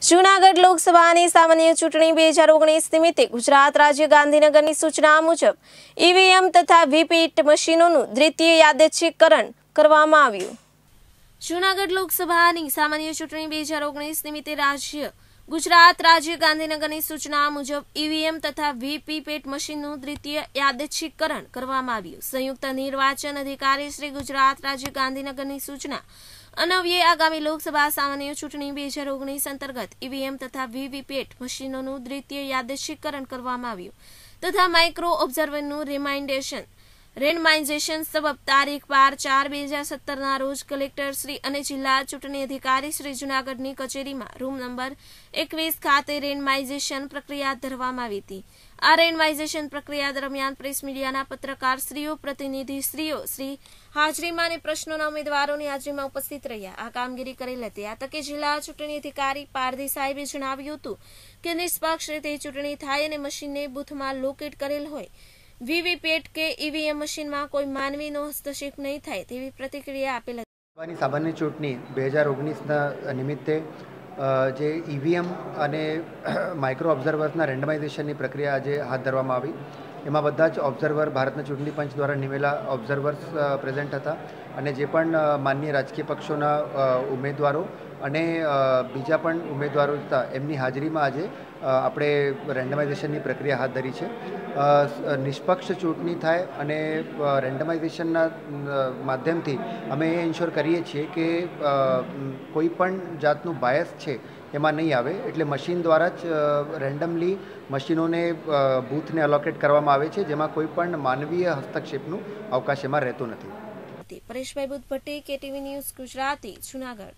જૂનાગઢ લોકસભાની સામાન્ય ચૂંટણી બે હજાર ઓગણીસ નિમિત્તે ગુજરાત રાજ્ય ગાંધીનગરની સૂચના મુજબ ઈવીએમ તથા વીપીટ મશીનોનું દ્વિતીય યાદચ્છીકરણ કરવામાં આવ્યું જૂનાગઢ લોકસભાની સામાન્ય ચૂંટણી બે હજાર ઓગણીસ નિમિત્તે રાજ્ય ગુજરાત રાજ્ય ગાંધીનગરની સૂચના મુજબ ઈવીએમ તથા વીપીપેટ મશીનનું દ્વિતીય યાદચ્છીકરણ કરવામાં આવ્યું સંયુક્ત નિર્વાચન અધિકારી શ્રી ગુજરાત રાજ્ય ગાંધીનગરની સૂચના અનવ્યે આગામી લોકસભા સામાન્ય ચૂંટણી બે હજાર ઓગણીસ અંતર્ગત ઈવીએમ તથા વીવીપેટ મશીનોનું દ્વિતીય યાદશીકરણ કરવામાં આવ્યું તથા માઇક્રો ઓબ્ઝર્વરનું રિમાઇન્ડેશન રેન્ડમાઇઝેશન સબબ તારીખ બાર ચાર બે હજાર સત્તરના રોજ કલેક્ટર શ્રી અને જિલ્લા ચૂંટણી અધિકારી શ્રી જૂનાગઢની કચેરીમાં રૂમ નંબર એકવીસ ખાતે રેન્ડમાઇઝેશન પ્રક્રિયા ધરવામાં આવી હતી આ રેન્ડમાઇઝેશન પ્રક્રિયા દરમિયાન પ્રેસ મીડિયાના પત્રકાર શ્રીઓ પ્રતિનિધિ શ્રીઓ શ્રી હાજરીમાં અને પ્રશ્નોના ઉમેદવારોની હાજરીમાં ઉપસ્થિત રહ્યા આ કામગીરી કરેલ હતી આ તકે જિલ્લા ચૂંટણી અધિકારી પારધી સાહેબે જણાવ્યું હતું કે નિષ્પક્ષ રીતે ચૂંટણી થાય અને મશીનને બુથમાં લોકેટ કરેલ હોય વીવીપેટ કે ઈવીએમ મશીનમાં કોઈ માનવીનો હસ્તક્ષેપ નહીં થાય તેવી પ્રતિક્રિયા આપેલ હતી સામાન્ય ચૂંટણી બે હજાર ઓગણીસના નિમિત્તે જે ઈવીએમ અને માઇક્રો ઓબ્ઝર્વર્સના રેન્ડમાઇઝેશનની પ્રક્રિયા આજે હાથ ધરવામાં આવી એમાં બધા જ ઓબ્ઝર્વર ભારતના ચૂંટણી પંચ દ્વારા નિમેલા ઓબ્ઝર્વર્સ પ્રેઝન્ટ હતા અને જે પણ માન્ય રાજકીય પક્ષોના ઉમેદવારો અને બીજા પણ ઉમેદવારો હતા એમની હાજરીમાં આજે આપણે રેન્ડમાઇઝેશનની પ્રક્રિયા હાથ ધરી છે નિષ્પક્ષ ચૂંટણી થાય અને રેન્ડમાઇઝેશનના માધ્યમથી અમે એ ઇન્શ્યોર કરીએ છીએ કે કોઈ પણ જાતનું બાયસ છે એમાં નહીં આવે એટલે મશીન દ્વારા જ રેન્ડમલી મશીનોને બૂથને અલોકેટ કરવામાં આવે છે જેમાં કોઈ પણ માનવીય હસ્તક્ષેપનું અવકાશ એમાં રહેતું નથી પરેશભાઈ બુદ્ધ ભટ્ટી કેટીવી ન્યૂઝ ગુજરાતી જુનાગઢ